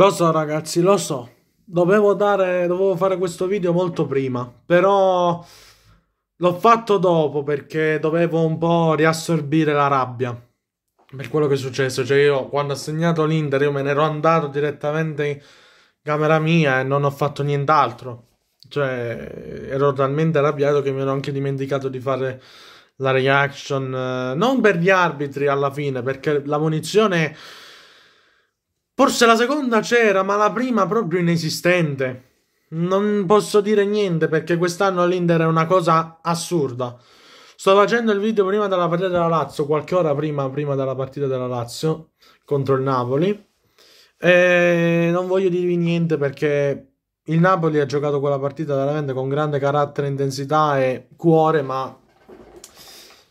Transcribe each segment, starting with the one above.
Lo so ragazzi, lo so. Dovevo, dare, dovevo fare questo video molto prima, però l'ho fatto dopo perché dovevo un po' riassorbire la rabbia per quello che è successo. Cioè io quando ho segnato l'Inter io me ne ero andato direttamente in camera mia e non ho fatto nient'altro. Cioè ero talmente arrabbiato che mi ero anche dimenticato di fare la reaction, eh, non per gli arbitri alla fine, perché la munizione Forse la seconda c'era, ma la prima proprio inesistente. Non posso dire niente perché quest'anno l'Inter è una cosa assurda. Sto facendo il video prima della partita della Lazio, qualche ora prima, prima della partita della Lazio contro il Napoli. E non voglio dirvi niente perché il Napoli ha giocato quella partita veramente con grande carattere, intensità e cuore, ma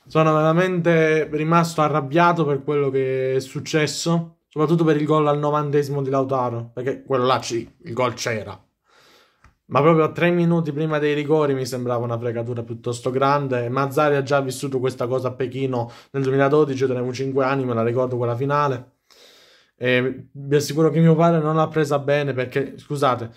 sono veramente rimasto arrabbiato per quello che è successo soprattutto per il gol al novantesimo di Lautaro, perché quello là ci, il gol c'era. Ma proprio a tre minuti prima dei rigori mi sembrava una fregatura piuttosto grande. Mazzari ha già vissuto questa cosa a Pechino nel 2012, io tenevo 5 anni, me la ricordo quella finale. E vi assicuro che mio padre non l'ha presa bene perché, scusate,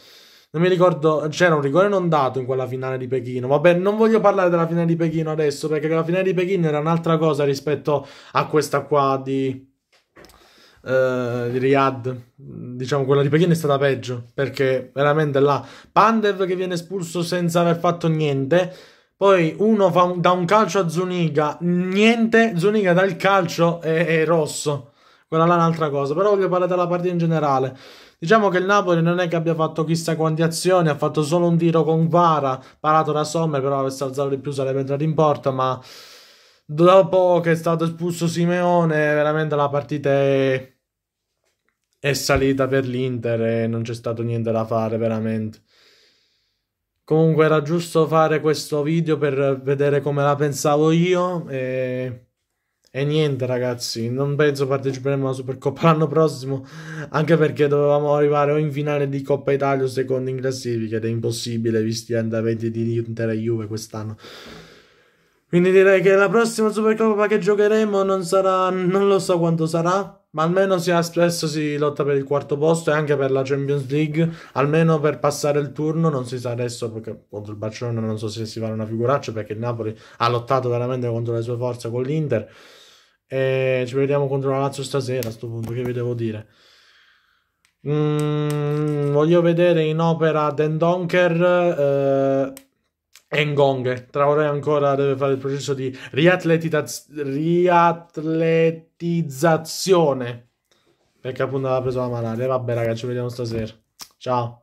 non mi ricordo, c'era un rigore non dato in quella finale di Pechino. Vabbè, non voglio parlare della finale di Pechino adesso perché la finale di Pechino era un'altra cosa rispetto a questa qua di, di eh, Riyadh, diciamo quella di Pechino è stata peggio, perché veramente là Pandev che viene espulso senza aver fatto niente, poi uno fa un, dà un calcio a Zuniga, niente, Zuniga dal calcio e è rosso. Quella là è un'altra cosa, però voglio parlare della partita in generale. Diciamo che il Napoli non è che abbia fatto chissà quante azioni, ha fatto solo un tiro con Vara, parato da Sommer, però avesse alzato di più sarebbe entrato in porta, ma dopo che è stato espulso Simeone, veramente la partita è, è salita per l'Inter e non c'è stato niente da fare veramente. Comunque era giusto fare questo video per vedere come la pensavo io e, e niente ragazzi, non penso parteciperemo alla Supercoppa l'anno prossimo anche perché dovevamo arrivare o in finale di Coppa Italia o secondo in classifica ed è impossibile visti gli andamenti di Inter e Juve quest'anno. Quindi direi che la prossima Supercoppa che giocheremo non sarà, non lo so quanto sarà, ma almeno si, adesso si lotta per il quarto posto e anche per la Champions League, almeno per passare il turno, non si sa adesso perché contro il Barcellona non so se si fa una figuraccia perché il Napoli ha lottato veramente contro le sue forze con l'Inter e ci vediamo contro la Lazio stasera a questo punto, che vi devo dire. Mm, voglio vedere in opera Den Donker... Eh Engong, Traoré ancora deve fare il processo di riatletitaz- riatletizzazione perché appunto aveva preso la malaria. Vabbè ragazzi, ci vediamo stasera. Ciao.